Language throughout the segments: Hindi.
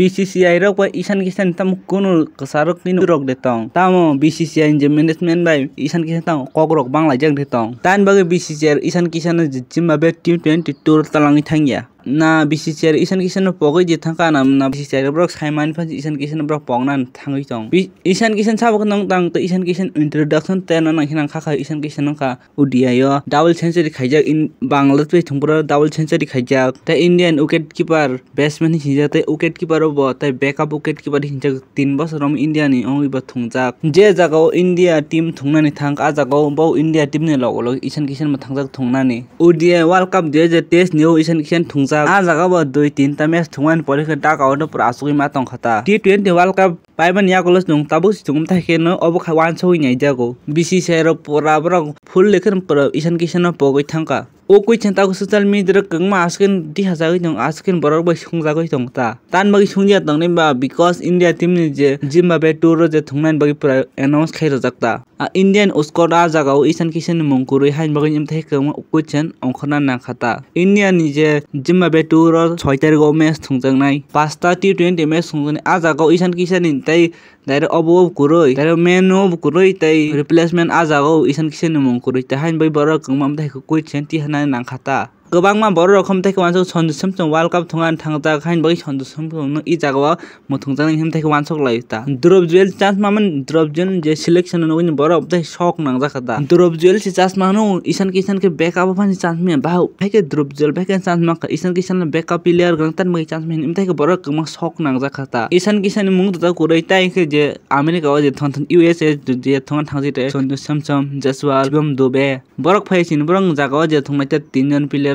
बीसीसीआई रक पर ईशान किशन तम कोनो कसारक किन रक देता हूं तामो बीसीसीआई जे मैनेजमेंट बाय ईशान किशन तम कोक रक बांग्ला जग देता हूं तान बगे BCCI Ishan Kishan Zimbabwe टी20 टूर तलांगी थांगिया na bisi chair isan kisan pogoi je thangka nam na bisi chair brok sai man phan isan kisan brok pongnan thangoi tong isan kisan sabok nang tang to isan kisan introduction te na nang hinang khakha isan kisan ka udia yo double century khaijak in bangladesh pe thongpura double century khaijak ta indian wicket keeper batsman hi sinja te wicket keeper bo ta backup wicket keeper hinjak tin bosor rom india ni ong iba thongjak je jagao india team ni thang a jagao bo india team ne log log isan kisan ma thangjak thongnani udia world cup 2023 new isan kisan thongjak আ জাগাব দুই তিনটা ম্যাচ থুমান পরীক্ষা টাকা ওটা পুরো আসুই মাতং খাতা T twenty world cup paiban ইয়া nung tabu situng সিটুম থাকে ন kha wan soi nyai jago bisi sero pora brok full lekhen pro isan kisan পগই thangka ও কই চেন তাকো সোশ্যাল কং মা আসকেন দি হাজা গই দং আসকেন বড় বই সুং জা গই দং তা তান বাকি সুং দিয়া দং বা বিকজ ইন্ডিয়া টিম নি যে জিম্বাবে টুর যে থংনাইন বাকি পুরা অ্যানাউন্স খাই রাজাকতা আ ইন্ডিয়ান স্কোয়াড আ জাগাও ইসান কিশন মং কুরুই হাইন বাকি ইম থাই কংমা কই চেন অংখনা না খাতা ইন্ডিয়া নি যে জিম্বাবে টুর 6 তারিখ ও ম্যাচ থংজাং নাই পাঁচটা টি20 ম্যাচ সং আ জাগাও Ishan Kishan tei direct obo obo kuroi direct man no obo kuroi tei replacement ajago isan kisa nwmung kuroi tei haino borok kwbangma bwthai kukui chenti hwnani nangkha ta. गोबांमा बर' रखम थैखो सन्दुसम चों वर्ल्ड कप थंगान थांगता खाइन बगै सन्दुसम नो इ जागावा मथंगजान हिम थैखो वानसो लायता द्रोब जुएल चांस मामन द्रोब जन जे सिलेक्शन नो इन बर अब थै शॉक जाखाता द्रोब जुएल से चांस मानो ईशान किशन के बैकअप अपन चांस में बाहु थैके द्रोब जुएल बैके चांस मा ईशान किशन ने प्लेयर गंतन मई चांस में हिम थैके बर कम शॉक नांग जाखाता ईशान किशन मुंग दता कुरैता के जे अमेरिका वा जे थन यूएसए जे थंगान थांगजिते सन्दुसम चम जसवाल गम दुबे बरक फैसिन बरंग जागावा जे थंगनाते तीन जन प्लेयर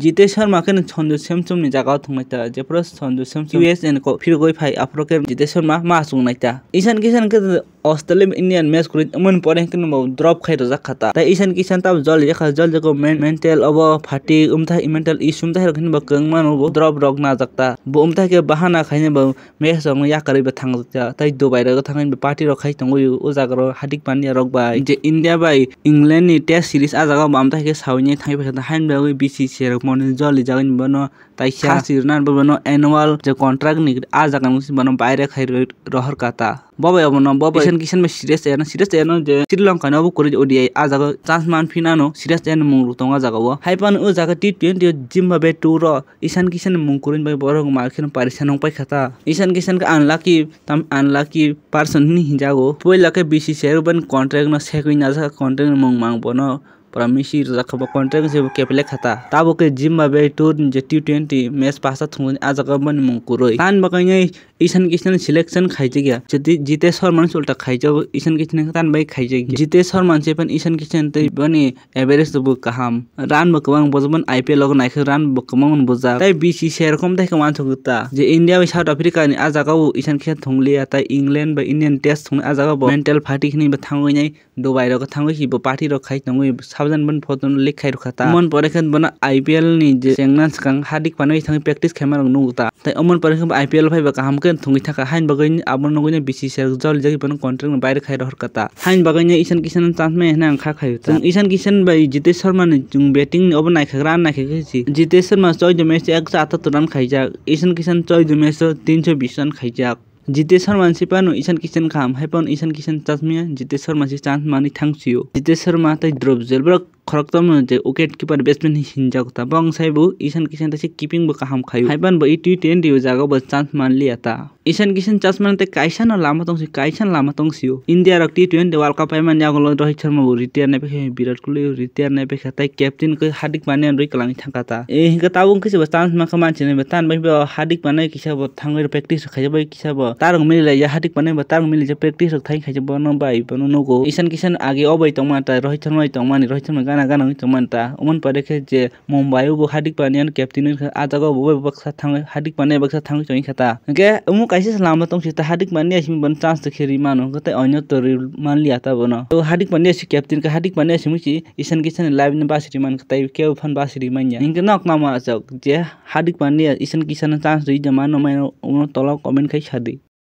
जिते शर्मा के छंदु सेमसम नि जगह थंगनाइता जेपर छंदु सेमसम यूएस एन को फिर गई फाइ आफ्रो के जिते शर्मा मासुंग नाइता ईशान किशन के ऑस्ट्रेलियन इंडियन मैच कुरित अमन परे के ड्रॉप खाइ रजा खाता त ईशान किशन तब जल जखा जल जको मेंटल अब फाटी उमथा मेंटल इशू उमथा रखन ब कंग मान वो ड्रॉप रोग ना सकता बो उमथा के बहाना खाइने ब मैच संग या करिब थांग जाता तई दुबई रग थांग पार्टी रखाइ तंगो ओ जागर हार्दिक पांड्या रग बाय जे इंडिया बाय इंग्लैंड नि टेस्ट सीरीज आ जागा बामथा के साउनी थाइ बखा हाइन बाय बीसीसी मनिजो लिजागन बनो ताइ खिया सिरना बनो एनुअल जे कॉन्ट्रैक्ट निक आ जागन बनो बायरे खै रहर काता बबे बनो बबे किशन किशन में सीरियस एन सीरियस एन जे श्रीलंका नबो कर ओडीआई आ जागो चांस मान फिनानो सीरियस एन मुंग रुतोंगा जागो हाइपन ओ जागो टी20 जिम्बाब्वे टूर ईशान किशन मुंग कुरिन बाय बरंग मार्खिन परेशान पाइ खता ईशान किशन का अनलकी तम अनलकी पर्सन नि जागो पोइलके बीसीसीआई रुबन कॉन्ट्रैक्ट न सेकिन आ जागो कॉन्ट्रैक्ट मुंग मांग बनो ಪರಮೇಶಿ ರಖಬ ಕಾಂಟ್ರಾಕ್ಟ್ ಸೇವ ಕೆಪಲೆ ಖತ ತಾಬು ಕೆ ಜಿಮ್ ಬೆ ಟೂರ್ ಜೆ ಟಿ ट्वेंटी मैच पास थुन आज बन मुकुरो तान बकई ईशान किशन सिलेक्शन खाइजे गया जति जितेश शर्मा उल्टा खाइजे ईशान किशन तान बाई खाइजे गया जितेश शर्मा से पन ईशान किशन ते बने एवरेज दबो कहम रान बकवांग बजबन आईपीएल लोग नाइक रान बकमांग बजा ताई बीसी शेयर कम देख मान सकता जे इंडिया व साउथ अफ्रीका ने आज आगाव ईशान किशन थुंगलिया ताई इंग्लैंड व इंडियन टेस्ट थुंग आज आगाव मेंटल फाटी खनी खनि बथांगै दुबई रग थांगै हिबो पार्टी रग खाइ थुंगै थाउजेन्ड बन फोतन लेख खाइ मन परेखन बना आईपीएल नि जे सेंगना हार्दिक पानो इथां प्रैक्टिस खेमा रंग नुगता तै अमन परेखन आईपीएल फाइ बका हमकन थुंगि थाका हाइन बगैन आबन नगोने बीसीसीएल जल जगी पन कॉन्ट्रैक्ट न बाहर खाइ रहर कता हाइन बगैन ईशान किशन चांस में हना खा खाइ तुम ईशान किशन भाई जितेश शर्मा ने जुंग बैटिंग अब नाइ खगरा नाइ खेछि जितेश शर्मा 6 मैच 178 रन खाइ जा ईशान किशन 6 मैच 320 रन खाइ जा जितेश्वर मान्छे पानु इसान किसान खाम है पानु इसान किसान चाचमिया जितेश्वर मानसि चान्स मानि यो जितेश्वर माता द्रोप र खरक तमनो ओकेट किपर कीपर बैट्समैन हिंजाक ता बङ साइबु इसान किसान तसे किपिङ ब काम खायो हाइबान ब टी20 यो जागा ब चान्स मान लिया ईशान किशन चश्मा ते कैसन लामत अंशी लामा लामत अंशी हो इंडिया रख टी ट्वेंटी वर्ल्ड कप में जागल रोहित शर्मा रिटियर ने पे विराट कोहली रिटियर ने पे खाता कैप्टन को हार्दिक पांड्या रोई कलांग थांगाता ए हिंगताबुं किसे बस्तान मा का मानसे ने बतान बे हार्दिक पांड्या किसा ब थांगै प्रैक्टिस खाजब किसा ब तारंग मिले या हार्दिक पांड्या तारंग मिले जे प्रैक्टिस थाई खाजब न बाई बनो न गो इसन किसन आगे अबै त माता रोहित शर्मा त मानी रोहित शर्मा गाना गाना त मानता उमन पर देखे जे मुंबई गो हार्दिक पांड्या कैप्टन आज गो बबे बक्सा थांगै हार्दिक पांडे बक्सा थांगै चोई खाता के उमु कैसे लामत तो छी हार्दिक पांड्या छिमी बन चांस त खेरि मान हो कतै अन्य त मान लिया त बन त हार्दिक पांड्या छि क्याप्टेन का हार्दिक पांड्या छिमी छि ईशान किशन लाइव ने बासि मान कतै के फन बासि रि मान जा न नाम आ जे हार्दिक पांड्या ईशान किशन चांस रि जमान न मैं उनो तल कमेन्ट खै छदी